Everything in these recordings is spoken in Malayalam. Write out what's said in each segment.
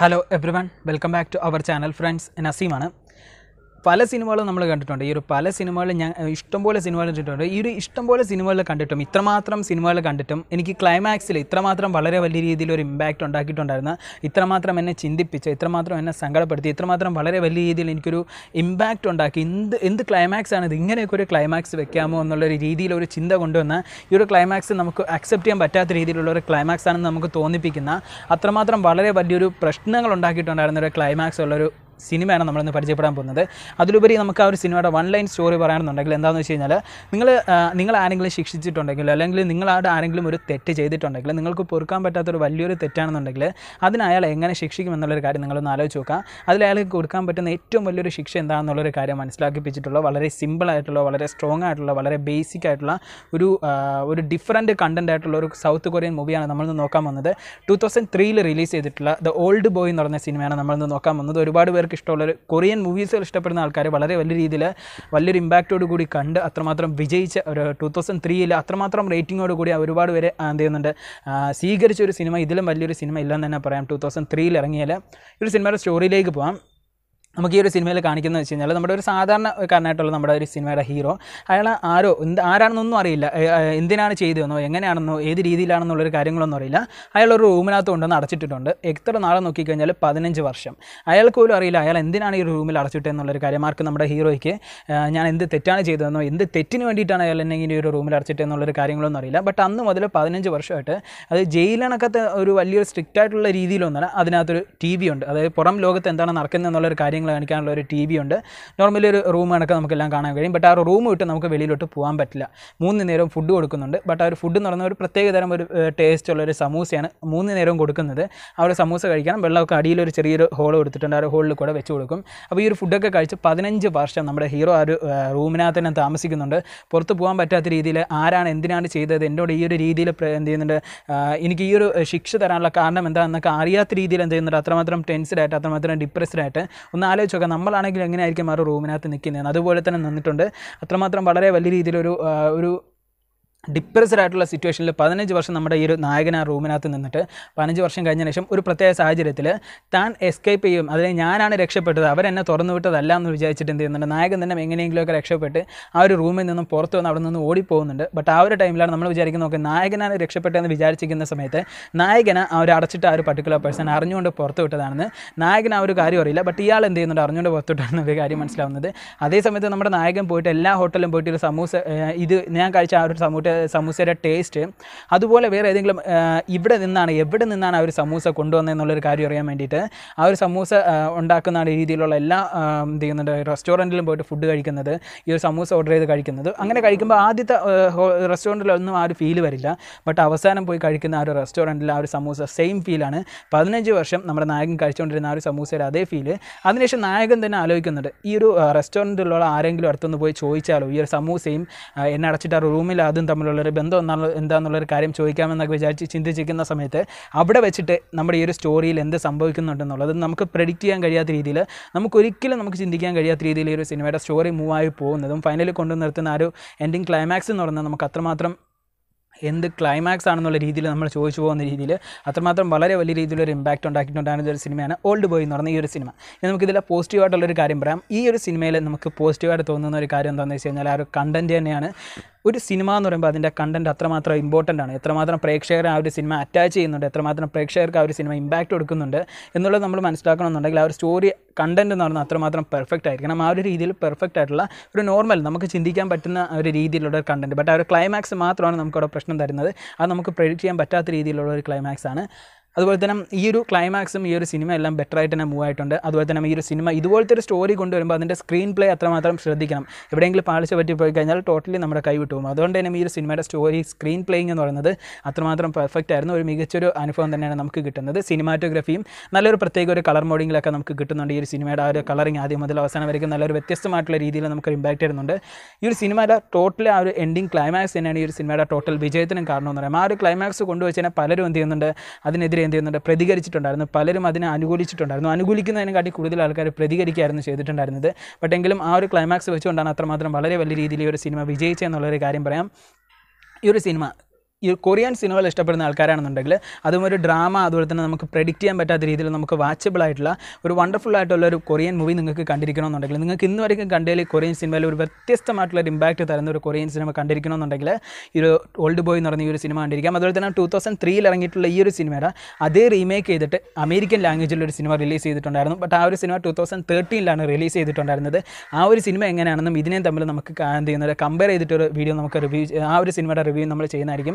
hello one welcome back to our channel friends നസീമാണ് പല സിനിമകളും നമ്മൾ കണ്ടിട്ടുണ്ട് ഈ ഒരു പല സിനിമകൾ ഞാൻ ഇഷ്ടംപോലെ സിനിമകൾ കണ്ടിട്ടുണ്ട് ഈ ഒരു ഇഷ്ടംപോലെ സിനിമകളിൽ കണ്ടിട്ടും ഇത്രമാത്രം സിനിമകൾ കണ്ടിട്ടും എനിക്ക് ക്ലൈമാക്സിൽ ഇത്രമാത്രം വളരെ വലിയ രീതിയിൽ ഒരു ഇമ്പാക്റ്റ് ഉണ്ടാക്കിയിട്ടുണ്ടായിരുന്ന ഇത്രമാത്രം എന്നെ ചിന്തിപ്പിച്ച് ഇത്രമാത്രം എന്നെ സങ്കടപ്പെടുത്തി ഇത്രമാത്രം വളരെ വലിയ രീതിയിൽ എനിക്കൊരു ഇമ്പാക്റ്റ് ഉണ്ടാക്കി എന്ത് എന്ത് ക്ലൈമാക്സ് ആണ് ഇത് ഇങ്ങനെയൊക്കെ ഒരു ക്ലൈമാക്സ് വെക്കാമോ ഒരു രീതിയിൽ ഒരു ചിന്ത കൊണ്ടുവന്ന ഈ ഒരു ക്ലൈമാക്സ് നമുക്ക് അക്സെപ്റ്റ് ചെയ്യാൻ പറ്റാത്ത രീതിയിലുള്ള ഒരു ക്ലൈമാക്സ് ആണെന്ന് നമുക്ക് തോന്നിപ്പിക്കുന്ന അത്രമാത്രം വളരെ വലിയൊരു പ്രശ്നങ്ങൾ ഉണ്ടാക്കിയിട്ടുണ്ടായിരുന്ന ഒരു ക്ലൈമാക്സ് ഉള്ളൊരു സിനിമയാണ് നമ്മളിന്ന് പരിചയപ്പെടാൻ പോകുന്നത് അതിലുപരി നമുക്ക് ആ ഒരു സിനിമയുടെ വൺ ലൈൻ സ്റ്റോറി പറയുകയാണെന്നുണ്ടെങ്കിൽ എന്താണെന്ന് വെച്ച് കഴിഞ്ഞാൽ നിങ്ങൾ നിങ്ങൾ ആരെങ്കിലും ശിക്ഷിച്ചിട്ടുണ്ടെങ്കിൽ അല്ലെങ്കിൽ നിങ്ങളാട് ആരെങ്കിലും ഒരു തെറ്റ് ചെയ്തിട്ടുണ്ടെങ്കിൽ നിങ്ങൾക്ക് പൊറുക്കാൻ പറ്റാത്തൊരു വലിയൊരു തെറ്റാണെന്നുണ്ടെങ്കിൽ അതിന് അയാൾ എങ്ങനെ ശിക്ഷിക്കുമെന്നുള്ളൊരു കാര്യം നിങ്ങളൊന്ന് ആലോചിച്ച് നോക്കുക അതിൽ അയാൾക്ക് കൊടുക്കാൻ പറ്റുന്ന ഏറ്റവും വലിയൊരു ശിക്ഷ എന്താണെന്നുള്ളൊരു കാര്യം മനസ്സിലാക്കിപ്പിച്ചിട്ടുള്ള വളരെ സിമ്പിൾ ആയിട്ടുള്ള വളരെ സ്ട്രോങ് ആയിട്ടുള്ള വളരെ ബേസിക് ആയിട്ടുള്ള ഒരു ഒരു ഡിഫറൻറ്റ് കണ്ടൻ്റ് ആയിട്ടുള്ള ഒരു സൗത്ത് കൊറിയൻ മൂവിയാണ് നമ്മളിന്ന് നോക്കാൻ വന്നത് ടു തൗസൻഡ് ത്രീയിൽ റിലീസ് ചെയ്തിട്ടുള്ള ദ ഓൾഡ് ബോയ് എന്ന് പറഞ്ഞ സിനിമയാണ് നമ്മളിന്ന് നോക്കാൻ വന്നത് ഒരുപാട് പേർ ആൾക്കാർക്ക് ഇഷ്ടമുള്ളൊരു കൊറിയൻ മൂവീസുകൾ ഇഷ്ടപ്പെടുന്ന ആൾക്കാർ വളരെ വലിയ രീതിയിൽ വലിയൊരു ഇമ്പാക്റ്റോട് കൂടി കണ്ട് അത്രമാത്രം വിജയിച്ച ഒരു ടു തൗസൻഡ് ത്രീയിൽ അത്രമാത്രം റേറ്റിങ്ങോട് കൂടി ഒരുപാട് പേരെ എന്ത് ചെയ്യുന്നുണ്ട് സ്വീകരിച്ച ഒരു സിനിമ ഇതിലും വലിയൊരു സിനിമ ഇല്ലെന്ന് തന്നെ പറയാം ടു തൗസൻഡ് ത്രീയിൽ ഇറങ്ങിയാൽ ഒരു സിനിമയുടെ സ്റ്റോറിയിലേക്ക് പോകാം നമുക്ക് ഈ ഒരു സിനിമയിൽ കാണിക്കുന്നത് വെച്ച് കഴിഞ്ഞാൽ നമ്മുടെ ഒരു സാധാരണ കാരണമായിട്ടുള്ള നമ്മുടെ ഒരു സിനിമയുടെ ഹീറോ അയാൾ ആരോ എന്ത് ആരാണെന്നൊന്നും അറിയില്ല എന്തിനാണ് ചെയ്തതെന്നോ എങ്ങനെയാണെന്നോ ഏത് രീതിയിലാണെന്നുള്ളൊരു കാര്യങ്ങളൊന്നും അറിയില്ല അയാൾ ഒരു റൂമിനകത്ത് കൊണ്ടുവന്ന് അടച്ചിട്ടിട്ടുണ്ട് എത്ര നാളെ നോക്കിക്കഴിഞ്ഞാൽ പതിനഞ്ച് വർഷം അയാൾക്ക് പോലും അറിയില്ല അയാൾ എന്തിനാണ് ഈ റൂമിൽ അടച്ചിട്ടെന്നുള്ളൊരു കാര്യം ആർക്ക് നമ്മുടെ ഹീറോയ്ക്ക് ഞാൻ എന്ത് തെറ്റാണ് ചെയ്തതെന്നോ എന്ത് തെറ്റിന് വേണ്ടിയിട്ടാണ് അയാൾ എന്നെങ്കിലും ഈ ഒരു റൂമിൽ അടച്ചിട്ടെന്നുള്ളൊരു കാര്യങ്ങളൊന്നും അറിയില്ല ബട്ട് അന്ന് മുതൽ പതിനഞ്ച് വർഷമായിട്ട് അത് ജയിലിനകത്ത് ഒരു വലിയൊരു സ്ട്രിക്റ്റ് ആയിട്ടുള്ള അതിനകത്തൊരു ടി വി ഉണ്ട് അതായത് പുറം ലോകത്ത് എന്താണ് എന്നുള്ളൊരു കാര്യങ്ങൾ കാര്യങ്ങൾ കാണിക്കാനുള്ള ഒരു ടി വി ഉണ്ട് നോർമലി ഒരു റൂം കണക്ക് നമുക്കെല്ലാം കാണാൻ കഴിയും ബട്ട് ആ റൂം വിട്ട് നമുക്ക് വെളിയിലോട്ട് പോകാൻ പറ്റില്ല മൂന്ന് നേരം ഫുഡ് കൊടുക്കുന്നുണ്ട് ബട്ട് ആ ഒരു ഫുഡ് എന്ന് പറയുന്ന ഒരു പ്രത്യേക തരം ഒരു ടേസ്റ്റ് ഉള്ള ഒരു സമൂസയാണ് മൂന്ന് നേരവും കൊടുക്കുന്നത് ആ ഒരു സമൂസ കഴിക്കണം വെള്ളമൊക്കെ അടിയിലൊരു ചെറിയൊരു ഹോൾ കൊടുത്തിട്ടുണ്ട് ആ ഹോളിൽ കൂടെ വെച്ച് കൊടുക്കും അപ്പോൾ ഈ ഒരു ഫുഡൊക്കെ കഴിച്ച് പതിനഞ്ച് വർഷം നമ്മുടെ ഹീറോ ആ ഒരു റൂമിനകത്ത് തന്നെ താമസിക്കുന്നുണ്ട് പുറത്ത് പോകാൻ പറ്റാത്ത രീതിയിൽ ആരാണ് എന്തിനാണ് ചെയ്തത് എന്നോട് ഈ ഒരു രീതിയിൽ എന്ത് ചെയ്യുന്നുണ്ട് എനിക്ക് ഈ ഒരു ശിക്ഷ തരാനുള്ള കാരണം എന്താണെന്നൊക്കെ അറിയാത്ത രീതിയിൽ എന്ത് ചെയ്യുന്നുണ്ട് അത്രമാത്രം ടെൻസ്ഡായിട്ട് അത്രമാത്രം ഡിപ്രസ്ഡായിട്ട് ഒന്ന് ആ ആലോചിച്ച് നോക്കാം നമ്മളാണെങ്കിൽ എങ്ങനെയായിരിക്കും ആ റൂമിനകത്ത് നിൽക്കുന്നതെന്ന് അതുപോലെ തന്നെ നിന്നിട്ടുണ്ട് അത്രമാത്രം വളരെ വലിയ രീതിയിലൊരു ഒരു ഡിപ്രസ്ഡ് ആയിട്ടുള്ള സിറ്റുവേഷനിൽ പതിനഞ്ച് വർഷം നമ്മുടെ ഈ ഒരു നായകൻ ആ റൂമിനകത്ത് നിന്നിട്ട് പതിനഞ്ച് വർഷം കഴിഞ്ഞ ശേഷം ഒരു പ്രത്യേക സാഹചര്യത്തിൽ താൻ എസ്കേപ്പ് ചെയ്യും അതിനെ ഞാനാണ് രക്ഷപ്പെട്ടത് അവരെന്നെ തുറന്നു വിട്ടതല്ല എന്ന് വിചാരിച്ചിട്ട് എന്ത് ചെയ്യുന്നുണ്ട് നായകൻ തന്നെ എങ്ങനെയെങ്കിലുമൊക്കെ രക്ഷപ്പെട്ട് ആ ഒരു റൂമിൽ നിന്നും പുറത്തു വന്ന് അവിടെ നിന്ന് ഓടിപ്പോകുന്നുണ്ട് ബട്ട് ആ ഒരു ടൈമിലാണ് നമ്മൾ വിചാരിക്കുന്നത് നോക്കി നായകനാണ് രക്ഷപ്പെട്ടതെന്ന് വിചാരിച്ചിരിക്കുന്ന സമയത്ത് നായകന ആ ഒരു അടച്ചിട്ട് ആ ഒരു പർട്ടിക്കുലർ പേഴ്സൺ അറിഞ്ഞുകൊണ്ട് പുറത്തു വിട്ടതാണെന്ന് നായകൻ ആ ഒരു കാര്യം അറിയില്ല ബട്ട് ഇയാൾ എന്ത് ചെയ്യുന്നുണ്ട് അറിഞ്ഞുകൊണ്ട് പുറത്തു ഒരു കാര്യം മനസ്സിലാവുന്നത് അതേ സമയത്ത് നമ്മുടെ നായകൻ പോയിട്ട് എല്ലാ ഹോട്ടലിലും പോയിട്ട് ഒരു സമൂസ ഇത് ഞാൻ കഴിച്ച ആ ഒരു സമൂഹത്തെ സമൂസയുടെ ടേസ്റ്റ് അതുപോലെ വേറെ ഏതെങ്കിലും ഇവിടെ നിന്നാണ് എവിടെ നിന്നാണ് ആ ഒരു സമൂസ കൊണ്ടുവന്നതെന്നുള്ളൊരു കാര്യം അറിയാൻ വേണ്ടിയിട്ട് ആ ഒരു സമൂസ ഉണ്ടാക്കുന്ന രീതിയിലുള്ള എല്ലാ എന്ത് ചെയ്യുന്നുണ്ട് റെസ്റ്റോറൻറ്റിലും പോയിട്ട് ഫുഡ് കഴിക്കുന്നത് ഈ ഒരു സമൂസ ഓർഡർ ചെയ്ത് കഴിക്കുന്നത് അങ്ങനെ കഴിക്കുമ്പോൾ ആദ്യത്തെ റെസ്റ്റോറൻറ്റിലൊന്നും ആ ഒരു ഫീൽ വരില്ല ബട്ട് അവസാനം പോയി കഴിക്കുന്ന ആ ഒരു റെസ്റ്റോറൻറ്റിൽ ആ ഒരു സമൂസ സെയിം ഫീലാണ് പതിനഞ്ച് വർഷം നമ്മുടെ നായകൻ കഴിച്ചുകൊണ്ടിരുന്ന ആ ഒരു സമൂസയുടെ അതേ ഫീല് അതിനുശേഷം നായകൻ തന്നെ ആലോചിക്കുന്നുണ്ട് ഈ ഒരു റെസ്റ്റോറൻറ്റിലുള്ള ആരെങ്കിലും അടുത്തുനിന്ന് പോയി ചോദിച്ചാലോ ഈ ഒരു സമൂസയും എന്നെ അടച്ചിട്ട് ആ റൂമിൽ അതും തമ്മിൽ തമ്മിലുള്ളൊരു ബന്ധം എന്നുള്ള എന്താണെന്നുള്ളൊരു കാര്യം ചോദിക്കാമെന്നൊക്കെ വിചാരിച്ച് ചിന്തിച്ചിരിക്കുന്ന സമയത്ത് അവിടെ വെച്ചിട്ട് നമ്മുടെ ഈ ഒരു സ്റ്റോറിയിൽ എന്ത് സംഭവിക്കുന്നുണ്ടെന്നുള്ളത് നമുക്ക് പ്രെഡിക്റ്റ് ചെയ്യാൻ കഴിയാത്ത രീതിയിൽ നമുക്കൊരിക്കലും നമുക്ക് ചിന്തിക്കാൻ കഴിയാത്ത രീതിയിൽ ഈ ഒരു സിനിമയുടെ സ്റ്റോറി മൂവായി പോകുന്നതും ഫൈനലി കൊണ്ടു നിർത്തുന്ന ആ ഒരു എൻഡിങ് ക്ലൈമാക്സ് എന്ന് പറഞ്ഞാൽ നമുക്ക് അത്രമാത്രം എന്ത് ക്ലൈമാക്സ് ആണെന്നുള്ള രീതിയിൽ നമ്മൾ ചോദിച്ചു പോകുന്ന രീതിയിൽ അത്രമാത്രം വളരെ വലിയ രീതിയിലൊരു ഇമ്പാക്റ്റ് ഉണ്ടാക്കിയിട്ടുണ്ടായിരുന്ന ഒരു സിനിമയാണ് ഓൾഡ് ബോയ് എന്ന് പറഞ്ഞ ഈ ഒരു സിനിമ ഇനി നമുക്കിതിൽ ആയിട്ടുള്ളൊരു കാര്യം പറയാം ഈ ഒരു സിനിമയിൽ നമുക്ക് പോസിറ്റീവായിട്ട് തോന്നുന്ന ഒരു കാര്യം എന്താണെന്ന് വെച്ച് കഴിഞ്ഞാൽ ആ ഒരു കണ്ടൻറ്റ് തന്നെയാണ് ഒരു സിനിമ എന്ന് പറയുമ്പോൾ അതിൻ്റെ കണ്ടൻറ്റ് അത്രമാത്രം ഇമ്പോർട്ടൻ്റ് ആണ് എത്രമാത്രം പ്രേക്ഷകരെ ആ ഒരു സിനിമ അറ്റാച്ച് ചെയ്യുന്നുണ്ട് എത്രമാത്രം പ്രേക്ഷകർക്ക് ആ ഒരു സിനിമ ഇമ്പാക്റ്റ് കൊടുക്കുന്നുണ്ട് എന്നുള്ളത് നമ്മൾ മനസ്സിലാക്കണമെന്നുണ്ടെങ്കിൽ ആ ഒരു സ്റ്റോറി കണ്ടൻറ്റ് എന്ന് പറഞ്ഞാൽ അത്രമാത്രം പെർഫെക്റ്റ് ആയിരിക്കണം ആ ഒരു രീതിയിൽ പെർഫെക്റ്റ് ആയിട്ടുള്ള ഒരു നോർമൽ നമുക്ക് ചിന്തിക്കാൻ പറ്റുന്ന ഒരു രീതിയിലുള്ള ഒരു കണ്ടൻറ്റ് ബട്ട് ആ ഒരു ക്ലൈമാക്സ് മാത്രമാണ് നമുക്കവിടെ പ്രശ്നം തരുന്നത് അത് നമുക്ക് പ്രൊഡിക്റ്റ് ചെയ്യാൻ പറ്റാത്ത രീതിയിലുള്ള ഒരു ക്ലൈമാക്സ് ആണ് അതുപോലെ തന്നെ ഈ ഒരു ക്ലൈമാക്സും ഈ ഒരു സിനിമ എല്ലാം ബെറ്റർ ആയിട്ട് തന്നെ മൂവ് ആയിട്ടുണ്ട് അതുപോലെ തന്നെ ഈ ഒരു സിനിമ ഇതുപോലത്തെ ഒരു സ്റ്റോറി കൊണ്ടുവരുമ്പോൾ അതിൻ്റെ സ്ക്രീൻ പ്ലേ അത്രമാത്രം ശ്രദ്ധിക്കണം എവിടെയെങ്കിലും പാളിച്ച പറ്റി പോയി കഴിഞ്ഞാൽ ടോട്ടലി നമ്മുടെ കൈവിട്ടു പോകും അതുകൊണ്ട് തന്നെ ഈ ഒരു സിനിമയുടെ സ്റ്റോറി സ്ക്രീൻ പ്ലേയിങ് എന്ന് പറയുന്നത് അത്രമാത്രം പെർഫെക്റ്റ് ആയിരുന്നു ഒരു മികച്ചൊരു അനുഭവം തന്നെയാണ് നമുക്ക് കിട്ടുന്നത് സിനിമാറ്റോഗ്രഫിയും നല്ലൊരു പ്രത്യേക ഒരു കളർ മോഡിങ്ങിലൊക്കെ നമുക്ക് കിട്ടുന്നുണ്ട് ഈ ഒരു സിനിമയുടെ ആ ഒരു കളറിങ് ആദ്യം മുതൽ അവസാനം വരയ്ക്കും നല്ലൊരു വ്യത്യസ്തമായിട്ടുള്ള രീതിയിൽ നമുക്ക് ഇമ്പാക്റ്റ് വരുന്നുണ്ട് ഈ ഒരു സിനിമയുടെ ടോട്ടലി ആ ഒരു എൻഡിങ് ക്ലൈമാക്സ് തന്നെയാണ് ഈ ഒരു സിനിമയുടെ ടോട്ടൽ വിജയത്തിനും കാരണം എന്ന് പറയാം ആ ഒരു ക്ലൈമാക്സ് കൊണ്ടുവച്ചാൽ പലരും എന്ത് ചെയ്യുന്നുണ്ട് അതിനെതിരെ എന്ത് ചെയ്യുന്നുണ്ട് പ്രതികരിച്ചിട്ടുണ്ടായിരുന്നു പലരും അതിനെ അനുകൂലിച്ചിട്ടുണ്ടായിരുന്നു അനുകൂലിക്കുന്നതിനെക്കാട്ടി കൂടുതൽ ആൾക്കാർ പ്രതികരിക്കുകയായിരുന്നു ചെയ്തിട്ടുണ്ടായിരുന്നത് ബട്ടെങ്കിലും ആ ഒരു ക്ലൈമാക്സ് വെച്ചുകൊണ്ടാണ് അത്രമാത്രം വളരെ വലിയ രീതിയിൽ ഈ ഒരു സിനിമ വിജയിച്ചെന്നുള്ളൊരു കാര്യം പറയാം ഈ ഒരു സിനിമ ഈ കൊറിയൻ സിനിമകൾ ഇഷ്ടപ്പെടുന്ന ആൾക്കാരാണെന്നുണ്ടെങ്കിൽ അതും ഒരു ഡ്രാമ അതുപോലെ തന്നെ നമുക്ക് പ്രെഡിക്റ്റ് ചെയ്യാൻ പറ്റാത്ത രീതിയിൽ നമുക്ക് വാച്ചബിൾ ആയിട്ടുള്ള ഒരു വണ്ടർഫുൾ ആയിട്ടുള്ള ഒരു കൊറിയൻ മൂവി നിങ്ങൾക്ക് കണ്ടിരിക്കണമെന്നുണ്ടെങ്കിൽ നിങ്ങൾക്ക് ഇന്ന് വരെയും കണ്ടതിൽ കൊറിയൻ സിനിമയിൽ ഒരു വ്യത്യസ്തമായിട്ടുള്ള ഒരു ഇമ്പാക്റ്റ് തരുന്ന ഒരു കൊറിയൻ സിനിമ കണ്ടിരിക്കണമെന്നുണ്ടെങ്കിൽ ഈ ഒരു ഓൾഡ് ബോയ് എന്ന് പറഞ്ഞ ഈ ഒരു സിനിമ കണ്ടിരിക്കാം അതുപോലെ തന്നെ ടൂ തൗസൻഡ് ത്രീയിൽ ഇറങ്ങിയിട്ടുള്ള ഈ ഒരു സിനിമയുടെ അതേ റീമേക്ക് ചെയ്തിട്ട് അമേരിക്കൻ ലാംഗ്വേജിൽ ഒരു സിനിമ റിലീസ് ചെയ്തിട്ടുണ്ടായിരുന്നു ബട്ട് ആ ഒരു സിനിമ ടൂ തൗസൻഡ് തേർട്ടീനിലാണ് റിലീസ് ചെയ്തിട്ടുണ്ടായിരുന്നത് ആ ഒരു സിനിമ എങ്ങനെയാണെന്നും ഇതിനെയും തമ്മിൽ നമുക്ക് എന്ത് ചെയ്യുന്നത് കമ്പയർ ചെയ്തിട്ടൊരു വീഡിയോ നമുക്ക് റിവ്യൂ ആ ഒരു സിനിമയുടെ റിവ്യൂ നമ്മൾ ചെയ്യുന്നതായിരിക്കും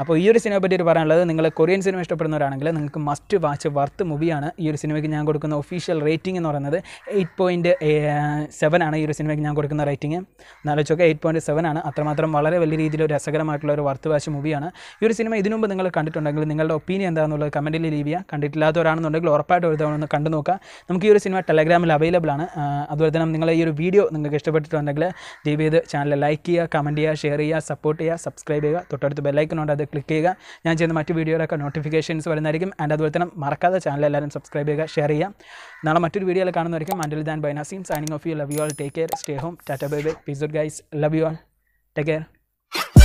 അപ്പോൾ ഈ ഒരു സിനിമയെ പറ്റി പറയാനുള്ളത് നിങ്ങൾ കൊറിയൻ സിനിമ ഇഷ്ടപ്പെടുന്നവരാണെങ്കിൽ നിങ്ങൾക്ക് മസ്റ്റ് വാച്ച് വർത്ത് മൂവിയാണ് ഈ ഒരു സിനിമയ്ക്ക് ഞാൻ കൊടുക്കുന്ന ഒഫീഷ്യൽ റേറ്റിംഗ് എന്ന് പറയുന്നത് എയ്റ്റ് പോയിൻറ്റ് സെവൻ ആണ് ഈ ഒരു സിനിമയ്ക്ക് ഞാൻ കൊടുക്കുന്ന റേറ്റിംഗ് നാലോചൊക്കെ എയ്റ്റ് പോയിൻറ്റ് സെവൻ ആണ് അത്രമാത്രം വളരെ വലിയ രീതിയിൽ രസകരമായിട്ടുള്ള ഒരു വർത്ത് വാച്ച് മൂവിയാണ് ഈ ഒരു സിനിമ ഇതിനുമുമ്പ് നിങ്ങൾ കണ്ടിട്ടുണ്ടെങ്കിൽ നിങ്ങളുടെ ഒപ്പീനിയൻ എന്താണെന്നുള്ളത് കമൻറ്റിൽ ലീവ് ചെയ്യുക കണ്ടിട്ടില്ലാത്തവരാണെന്നുണ്ടെങ്കിൽ ഉറപ്പായിട്ട് ഒരു തവണ ഒന്ന് കണ്ടു നോക്കുക നമുക്ക് ഈ ഒരു സിനിമ ടെലഗ്രാമിൽ അവൈലബിൾ ആണ് അതുപോലെ തന്നെ നിങ്ങൾ ഈ ഒരു വീഡിയോ നിങ്ങൾക്ക് ഇഷ്ടപ്പെട്ടിട്ടുണ്ടെങ്കിൽ ദയവ് ചെയ്ത് ചാനൽ ലൈക്ക് ചെയ്യുക കമൻറ്റ് ചെയ്യുക ഷെയർ ചെയ്യുക സപ്പോർട്ട് ചെയ്യുക സബ്സ്ക്രൈബ് ചെയ്യുക തൊട്ടടുത്ത് ഉണ്ട് അത് ക്ലിക്ക് ചെയ്യുക ഞാൻ ചെയ്യുന്ന മറ്റ് വീഡിയോയിലൊക്കെ നോട്ടിഫിക്കേഷൻസ് വരുന്നതായിരിക്കും ആൻഡ് അതുപോലെ തന്നെ മറക്കാതെ ചാനൽ എല്ലാവരും സബ്സ്ക്രൈബ് ചെയ്യുക ഷെയർ ചെയ്യുക നാളെ മറ്റൊരു വീഡിയോയിൽ കാണുന്നതായിരിക്കും ആൻഡിൽ then Naseem signing off you love you all take care stay home tata bye bye peace guys love you all take care